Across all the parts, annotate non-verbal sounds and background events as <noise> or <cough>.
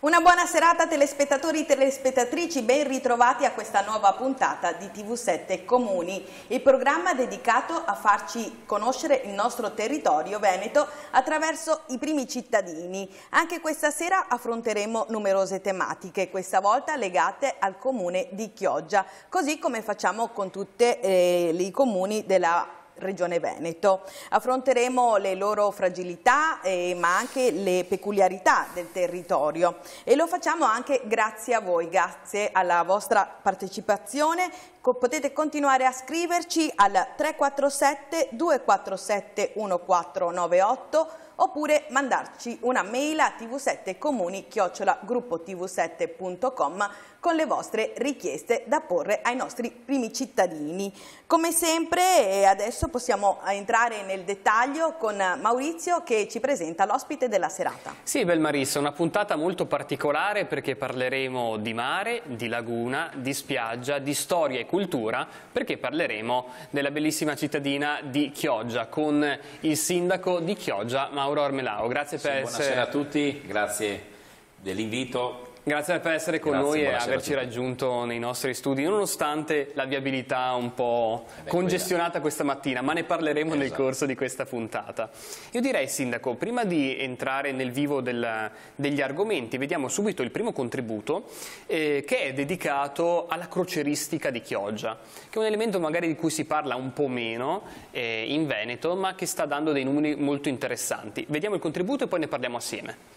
Una buona serata telespettatori e telespettatrici, ben ritrovati a questa nuova puntata di TV7 Comuni, il programma dedicato a farci conoscere il nostro territorio veneto attraverso i primi cittadini. Anche questa sera affronteremo numerose tematiche, questa volta legate al comune di Chioggia, così come facciamo con tutti eh, i comuni della Regione Veneto. Affronteremo le loro fragilità eh, ma anche le peculiarità del territorio e lo facciamo anche grazie a voi, grazie alla vostra partecipazione. potete continuare a scriverci al 347 247 1498 oppure mandarci una mail a tv7comuni-gruppotv7.com con le vostre richieste da porre ai nostri primi cittadini. Come sempre eh, adesso possiamo eh, entrare nel dettaglio con Maurizio che ci presenta l'ospite della serata. Sì, Belmarissa, una puntata molto particolare perché parleremo di mare, di laguna, di spiaggia, di storia e cultura perché parleremo della bellissima cittadina di Chioggia con il sindaco di Chioggia Mauro Armelao. Grazie per sì, essere... Buonasera a tutti, grazie dell'invito Grazie per essere con Grazie, noi e averci raggiunto nei nostri studi, nonostante la viabilità un po' Beh, congestionata quella. questa mattina, ma ne parleremo esatto. nel corso di questa puntata. Io direi, Sindaco, prima di entrare nel vivo del, degli argomenti, vediamo subito il primo contributo eh, che è dedicato alla croceristica di Chioggia, che è un elemento magari di cui si parla un po' meno eh, in Veneto, ma che sta dando dei numeri molto interessanti. Vediamo il contributo e poi ne parliamo assieme.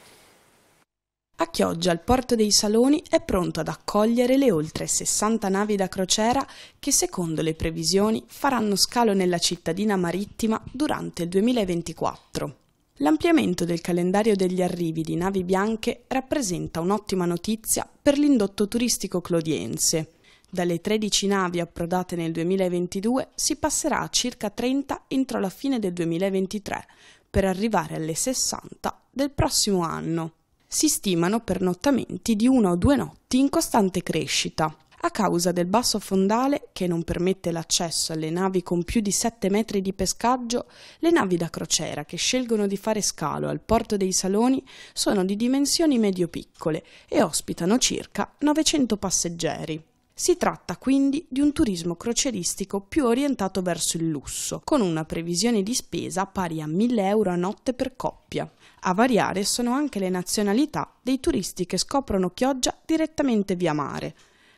A Chioggia il porto dei Saloni è pronto ad accogliere le oltre 60 navi da crociera che secondo le previsioni faranno scalo nella cittadina marittima durante il 2024. L'ampliamento del calendario degli arrivi di navi bianche rappresenta un'ottima notizia per l'indotto turistico clodiense. Dalle 13 navi approdate nel 2022 si passerà a circa 30 entro la fine del 2023 per arrivare alle 60 del prossimo anno si stimano pernottamenti di una o due notti in costante crescita, a causa del basso fondale che non permette l'accesso alle navi con più di 7 metri di pescaggio, le navi da crociera che scelgono di fare scalo al porto dei Saloni sono di dimensioni medio-piccole e ospitano circa 900 passeggeri. Si tratta quindi di un turismo croceristico più orientato verso il lusso, con una previsione di spesa pari a 1000 euro a notte per coppia. A variare sono anche le nazionalità dei turisti che scoprono Chioggia direttamente via mare.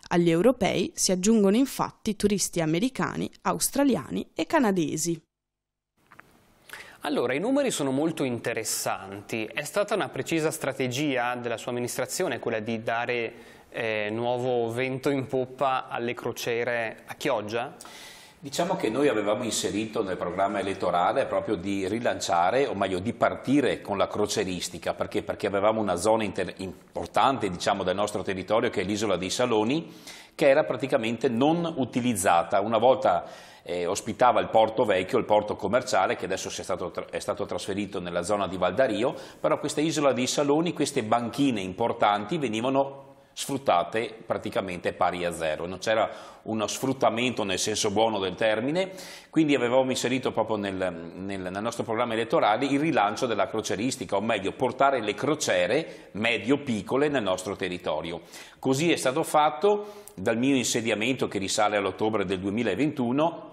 Agli europei si aggiungono infatti turisti americani, australiani e canadesi. Allora, i numeri sono molto interessanti. È stata una precisa strategia della sua amministrazione quella di dare eh, nuovo vento in poppa alle crociere a Chioggia? Diciamo che noi avevamo inserito nel programma elettorale proprio di rilanciare, o meglio di partire con la croceristica, perché, perché avevamo una zona importante diciamo, del nostro territorio che è l'isola dei Saloni, che era praticamente non utilizzata. Una volta eh, ospitava il porto vecchio, il porto commerciale, che adesso è stato, tra è stato trasferito nella zona di Valdario, però questa isola dei Saloni, queste banchine importanti venivano sfruttate praticamente pari a zero, non c'era uno sfruttamento nel senso buono del termine, quindi avevamo inserito proprio nel, nel, nel nostro programma elettorale il rilancio della croceristica, o meglio portare le crociere medio-piccole nel nostro territorio. Così è stato fatto dal mio insediamento che risale all'ottobre del 2021,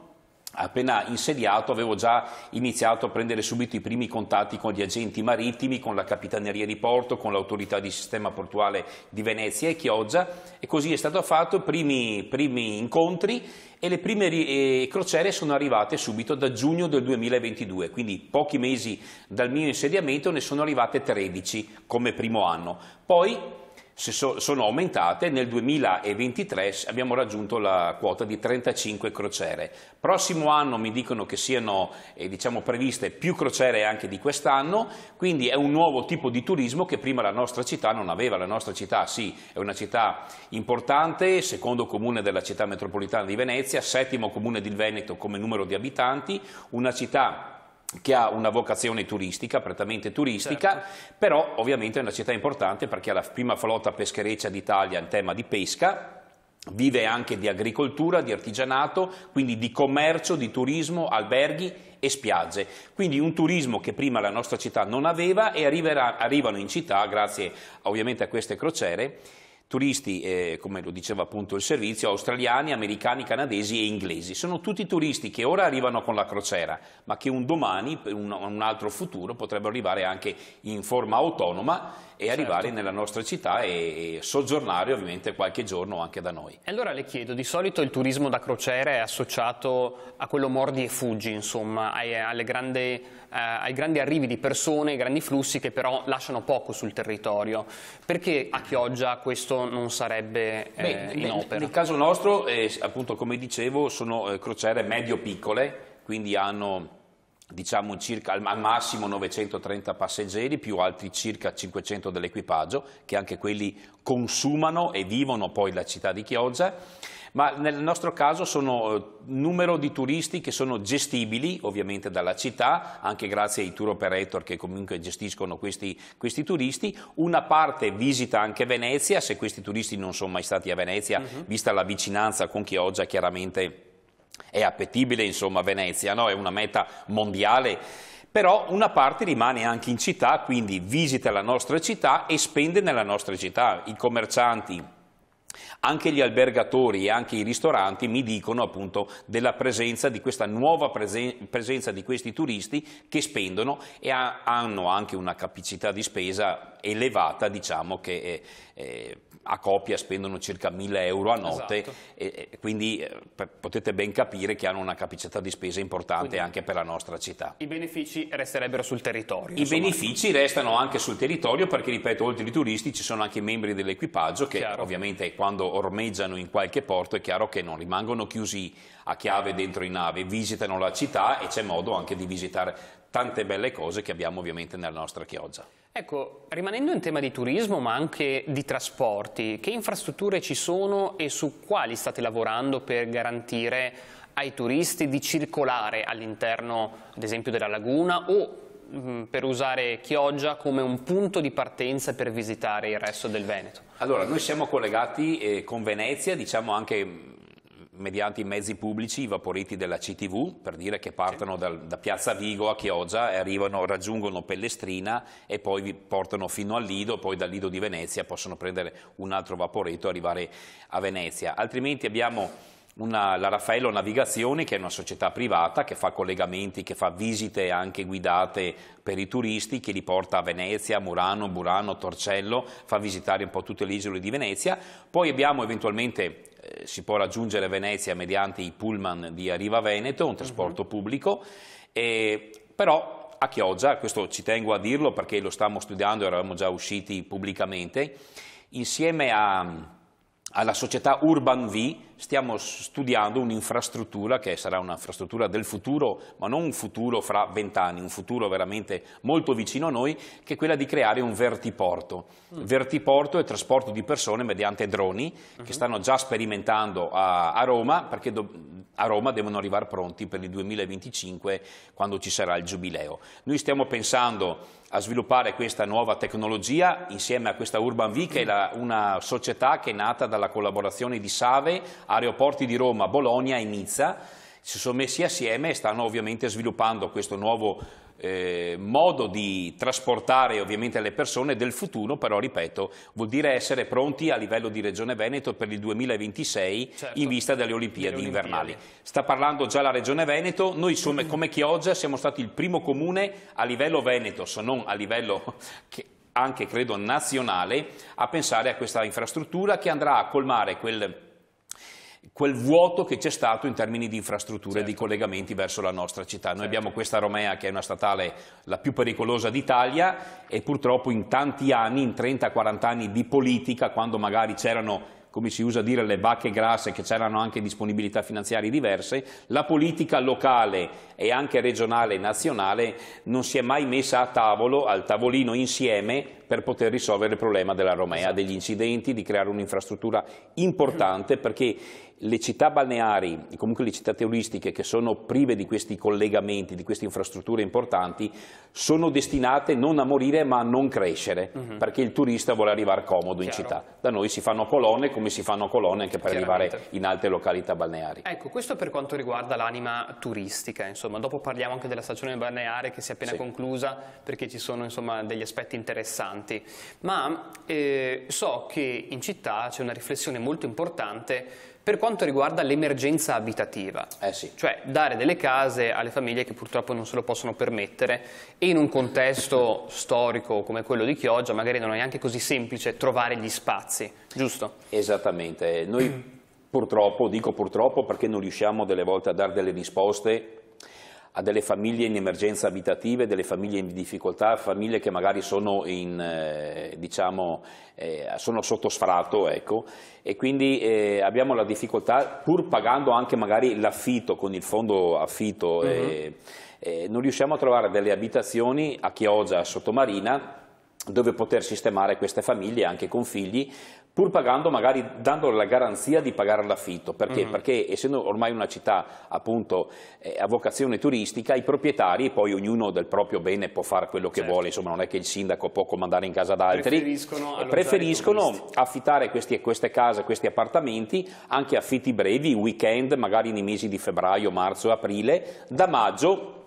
appena insediato avevo già iniziato a prendere subito i primi contatti con gli agenti marittimi, con la Capitaneria di Porto, con l'autorità di sistema portuale di Venezia e Chioggia e così è stato fatto, i primi, primi incontri e le prime crociere sono arrivate subito da giugno del 2022, quindi pochi mesi dal mio insediamento ne sono arrivate 13 come primo anno. Poi so, sono aumentate, nel 2023 abbiamo raggiunto la quota di 35 crociere. Prossimo anno mi dicono che siano eh, diciamo previste più crociere anche di quest'anno, quindi è un nuovo tipo di turismo che prima la nostra città non aveva. La nostra città sì, è una città importante, secondo comune della città metropolitana di Venezia, settimo comune del Veneto come numero di abitanti, una città che ha una vocazione turistica, prettamente turistica, certo. però ovviamente è una città importante perché ha la prima flotta peschereccia d'Italia in tema di pesca, vive anche di agricoltura, di artigianato, quindi di commercio, di turismo, alberghi e spiagge. Quindi un turismo che prima la nostra città non aveva e arriverà, arrivano in città, grazie ovviamente a queste crociere, turisti, eh, come lo diceva appunto il servizio, australiani, americani, canadesi e inglesi. Sono tutti turisti che ora arrivano con la crociera, ma che un domani, per un, un altro futuro, potrebbero arrivare anche in forma autonoma e certo. arrivare nella nostra città e, e soggiornare ovviamente qualche giorno anche da noi. allora le chiedo, di solito il turismo da crociera è associato a quello mordi e fuggi, insomma, ai, grandi, eh, ai grandi arrivi di persone, ai grandi flussi che però lasciano poco sul territorio. Perché a Chioggia questo non sarebbe eh, Beh, in opera? Nel caso nostro, eh, appunto come dicevo, sono eh, crociere medio-piccole, quindi hanno diciamo circa, al massimo 930 passeggeri più altri circa 500 dell'equipaggio che anche quelli consumano e vivono poi la città di Chioggia ma nel nostro caso sono eh, numero di turisti che sono gestibili ovviamente dalla città, anche grazie ai tour operator che comunque gestiscono questi, questi turisti, una parte visita anche Venezia, se questi turisti non sono mai stati a Venezia, uh mhm. -huh. vista la vicinanza con Chioggia chiaramente è appetibile, insomma, Venezia, no? è una meta mondiale però una parte rimane anche in città, quindi visita la nostra città e spende nella nostra città, i commercianti, anche gli albergatori e anche i ristoranti mi dicono appunto della presenza di questa nuova presenza di questi turisti che spendono e ha, hanno anche una capacità di spesa elevata, diciamo che eh, eh a coppia spendono circa 1000 euro a notte, esatto. e, e quindi eh, potete ben capire che hanno una capacità di spesa importante quindi, anche per la nostra città. I benefici resterebbero sul territorio? I insomma. benefici restano anche sul territorio perché, ripeto, oltre ai turisti ci sono anche i membri dell'equipaggio che Chiaro. ovviamente quando ormeggiano in qualche porto è chiaro che non rimangono chiusi a chiave dentro in nave, visitano la città e c'è modo anche di visitare tante belle cose che abbiamo ovviamente nella nostra Chioggia. Ecco, rimanendo in tema di turismo ma anche di trasporti, che infrastrutture ci sono e su quali state lavorando per garantire ai turisti di circolare all'interno ad esempio della laguna o Mm-hmm. per usare Chioggia come un punto di partenza per visitare il resto del Veneto? Allora, noi siamo collegati eh, con Venezia, diciamo anche mm, mediante i mezzi pubblici, i vaporiti della CTV, per dire che partono dal, da Piazza Vigo a Chioggia e arrivano, raggiungono Pellestrina e poi vi portano fino al Lido, poi dal Lido di Venezia possono prendere un altro vaporetto e arrivare a Venezia. Altrimenti abbiamo una, la Raffaello Navigazione che è una società privata che fa collegamenti, che fa visite anche guidate per i turisti, che li porta a Venezia, Murano, Burano, Torcello, fa visitare un po' tutte le isole di Venezia. Poi abbiamo eventualmente eh, si può raggiungere Venezia mediante i pullman di Arriva Veneto, un trasporto uh mhm. -huh. pubblico, eh, però a Chioggia, questo ci tengo a dirlo perché lo stiamo studiando, eravamo già usciti pubblicamente, insieme a, alla società Urban V, stiamo studiando un'infrastruttura che sarà un'infrastruttura del futuro, ma non un futuro fra vent'anni, un futuro veramente molto vicino a noi, che è quella di creare un vertiporto. Mm. Vertiporto è il trasporto di persone mediante droni, mm -hmm. che mm-hmm. stanno già sperimentando a, a Roma, perché do, a Roma devono arrivare pronti per il 2025, quando ci sarà il giubileo. Noi stiamo pensando a sviluppare questa nuova tecnologia insieme a questa Urban V, che è la, una società che è nata dalla collaborazione di Save aeroporti di Roma, Bologna e Nizza, si sono messi assieme e stanno ovviamente sviluppando questo nuovo eh, modo di trasportare ovviamente le persone del futuro, però ripeto, vuol dire essere pronti a livello di Regione Veneto per il 2026 certo, in vista delle Olimpiadi delle invernali. Sta parlando già la Regione Veneto, noi insomma, come Chioggia siamo stati il primo comune a livello veneto, se non a livello che anche credo nazionale, a pensare a questa infrastruttura che andrà a colmare quel quel vuoto che c'è stato in termini di infrastrutture certo. di collegamenti verso la nostra città. Noi certo. abbiamo questa Romea che è una statale la più pericolosa d'Italia e purtroppo in tanti anni, in 30-40 anni di politica, quando magari c'erano come si usa dire, le vacche grasse, che c'erano anche disponibilità finanziarie diverse, la politica locale e anche regionale e nazionale non si è mai messa a tavolo, al tavolino insieme, per poter risolvere il problema della Romea, esatto. degli incidenti, di creare un'infrastruttura importante perché le città balneari, comunque le città teolistiche che sono prive di questi collegamenti, di queste infrastrutture importanti, sono destinate non a morire ma a non crescere, uh mhm. -huh. perché il turista vuole arrivare comodo Chiaro. in città. Da noi si fanno colonne come si fanno colonne anche per arrivare in altre località balneari. Ecco, questo per quanto riguarda l'anima turistica, insomma, dopo parliamo anche della stagione balneare che si è appena sì. conclusa perché ci sono insomma, degli aspetti interessanti importanti, ma eh, so che in città c'è una riflessione molto importante per quanto riguarda l'emergenza abitativa, eh sì. cioè dare delle case alle famiglie che purtroppo non se lo possono permettere e in un contesto storico come quello di Chioggia magari non è neanche così semplice trovare gli spazi, giusto? Esattamente, noi purtroppo, dico purtroppo perché non riusciamo delle volte a dare delle risposte a delle famiglie in emergenza abitative, delle famiglie in difficoltà, famiglie che magari sono, in, eh, diciamo, eh, sono sotto sfratto ecco, e quindi eh, abbiamo la difficoltà, pur pagando anche magari l'affitto con il fondo affitto, uh mhm. -huh. non riusciamo a trovare delle abitazioni a Chioggia, a Sottomarina, dove poter sistemare queste famiglie anche con figli pur pagando magari dando la garanzia di pagare l'affitto, perché? Mm. perché? essendo ormai una città appunto eh, a vocazione turistica, i proprietari poi ognuno del proprio bene può fare quello che certo. vuole, insomma non è che il sindaco può comandare in casa ad altri, preferiscono, preferiscono affittare questi, queste case, questi appartamenti anche affitti brevi, weekend, magari nei mesi di febbraio, marzo, aprile, da maggio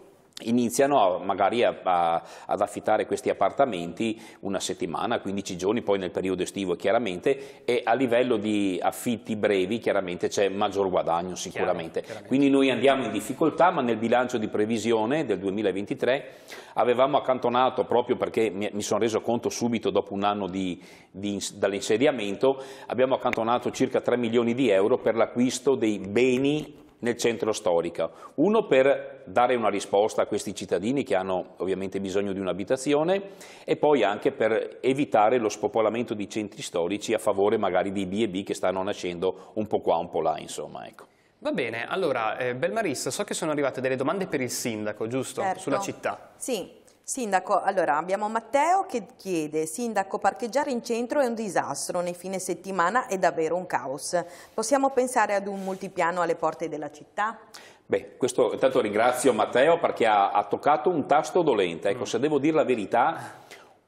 iniziano a, magari a, a, ad affittare questi appartamenti una settimana, 15 giorni, poi nel periodo estivo chiaramente e a livello di affitti brevi chiaramente c'è maggior guadagno sicuramente. Chiaro, Quindi noi andiamo in difficoltà ma nel bilancio di previsione del 2023 avevamo accantonato proprio perché mi, mi sono reso conto subito dopo un anno di, di, dall'insediamento, abbiamo accantonato circa 3 milioni di euro per l'acquisto dei beni nel centro storico. Uno per dare una risposta a questi cittadini che hanno ovviamente bisogno di un'abitazione e poi anche per evitare lo spopolamento di centri storici a favore magari di B&B che stanno nascendo un po' qua, un po' là, insomma, ecco. Va bene, allora, eh, Belmaris, so che sono arrivate delle domande per il sindaco, giusto? Certo. Sulla città. Sì, Sindaco, allora abbiamo Matteo che chiede, Sindaco, parcheggiare in centro è un disastro, nei fine settimana è davvero un caos. Possiamo pensare ad un multipiano alle porte della città? Beh, questo, intanto ringrazio Matteo perché ha, ha toccato un tasto dolente. Ecco, mm. se devo dire la verità,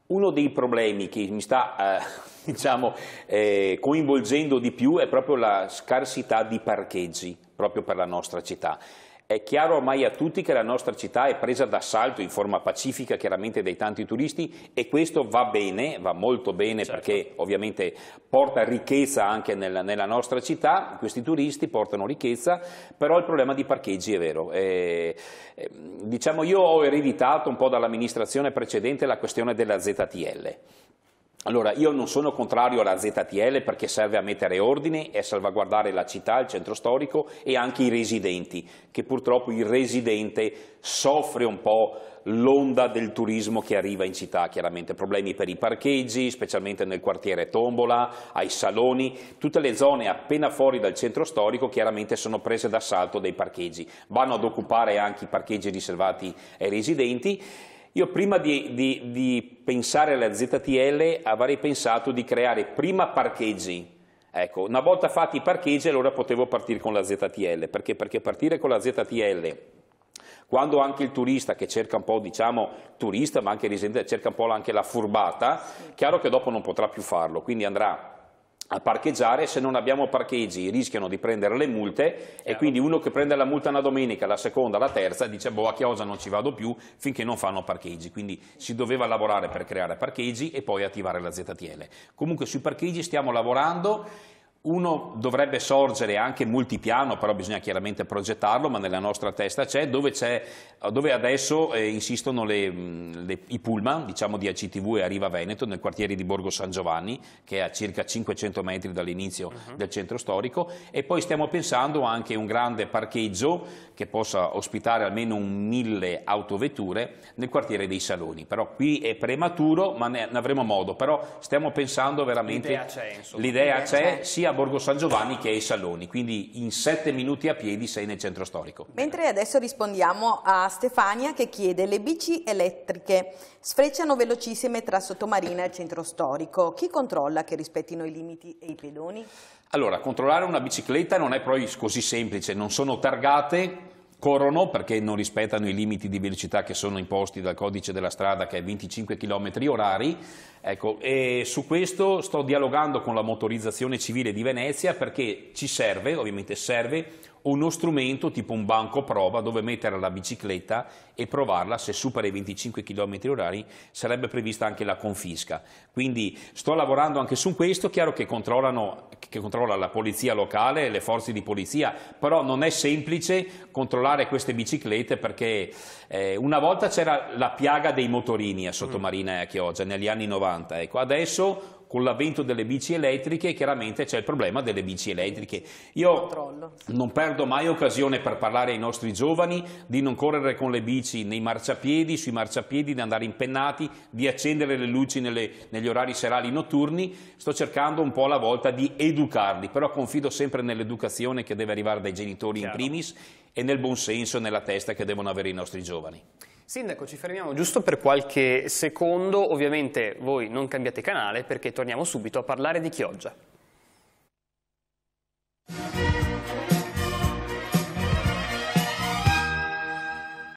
uno dei problemi che mi sta eh, <laughs> diciamo, eh, coinvolgendo di più è proprio la scarsità di parcheggi proprio per la nostra città. È chiaro ormai a tutti che la nostra città è presa d'assalto in forma pacifica chiaramente dai tanti turisti e questo va bene, va molto bene certo. perché ovviamente porta ricchezza anche nella, nella, nostra città, questi turisti portano ricchezza, però il problema di parcheggi è vero. Eh, ehm, diciamo io ho ereditato un po' dall'amministrazione precedente la questione della ZTL. Allora, io non sono contrario alla ZTL perché serve a mettere ordine e salvaguardare la città, il centro storico e anche i residenti, che purtroppo il residente soffre un po' l'onda del turismo che arriva in città, chiaramente problemi per i parcheggi, specialmente nel quartiere Tombola, ai saloni, tutte le zone appena fuori dal centro storico chiaramente sono prese d'assalto dai parcheggi, vanno ad occupare anche i parcheggi riservati ai residenti io prima di, di, di pensare alla ZTL avrei pensato di creare prima parcheggi, Ecco, una volta fatti i parcheggi allora potevo partire con la ZTL, perché, perché partire con la ZTL quando anche il turista che cerca un po', diciamo, turista ma anche residente, cerca un po' anche la furbata, chiaro che dopo non potrà più farlo, quindi andrà a parcheggiare, se non abbiamo parcheggi rischiano di prendere le multe Chiaro. e quindi uno che prende la multa una domenica, la seconda, la terza dice boh a Chiosa non ci vado più finché non fanno parcheggi, quindi si doveva lavorare per creare parcheggi e poi attivare la ZTL. Comunque sui parcheggi stiamo lavorando uno dovrebbe sorgere anche multipiano, però bisogna chiaramente progettarlo, ma nella nostra testa c'è, dove, c'è, dove adesso eh, insistono le, le, i pullman diciamo di ACTV e Arriva Veneto nel quartiere di Borgo San Giovanni, che è a circa 500 metri dall'inizio uh-huh. del centro storico, e poi stiamo pensando anche a un grande parcheggio che possa ospitare almeno un mille autovetture nel quartiere dei Saloni. Però qui è prematuro, ma ne, ne avremo modo, però stiamo pensando veramente... L'idea c'è, l'idea l'idea c'è sia Borgo San Giovanni che è i Saloni, quindi in sette minuti a piedi sei nel centro storico. Mentre adesso rispondiamo a Stefania che chiede le bici elettriche sfrecciano velocissime tra Sottomarina e centro storico, chi controlla che rispettino i limiti e i pedoni? Allora, controllare una bicicletta non è proprio così semplice, non sono targate, corrono perché non rispettano i limiti di velocità che sono imposti dal codice della strada che è 25 km orari ecco, e su questo sto dialogando con la motorizzazione civile di Venezia perché ci serve, ovviamente serve uno strumento tipo un banco prova dove mettere la bicicletta e provarla, se supera i 25 km orari sarebbe prevista anche la confisca. Quindi sto lavorando anche su questo, chiaro che, che controlla la polizia locale, le forze di polizia, però non è semplice controllare queste biciclette perché eh, una volta c'era la piaga dei motorini a Sottomarina e a Chioggia negli anni 90, ecco, adesso con l'avvento delle bici elettriche chiaramente c'è il problema delle bici elettriche. Io non perdo mai occasione per parlare ai nostri giovani di non correre con le bici nei marciapiedi, sui marciapiedi, di andare impennati, di accendere le luci nelle, negli orari serali notturni. Sto cercando un po' alla volta di educarli, però confido sempre nell'educazione che deve arrivare dai genitori Chiaro. in primis e nel buon senso e nella testa che devono avere i nostri giovani. Sindaco, ci fermiamo giusto per qualche secondo. Ovviamente voi non cambiate canale perché torniamo subito a parlare di Chioggia.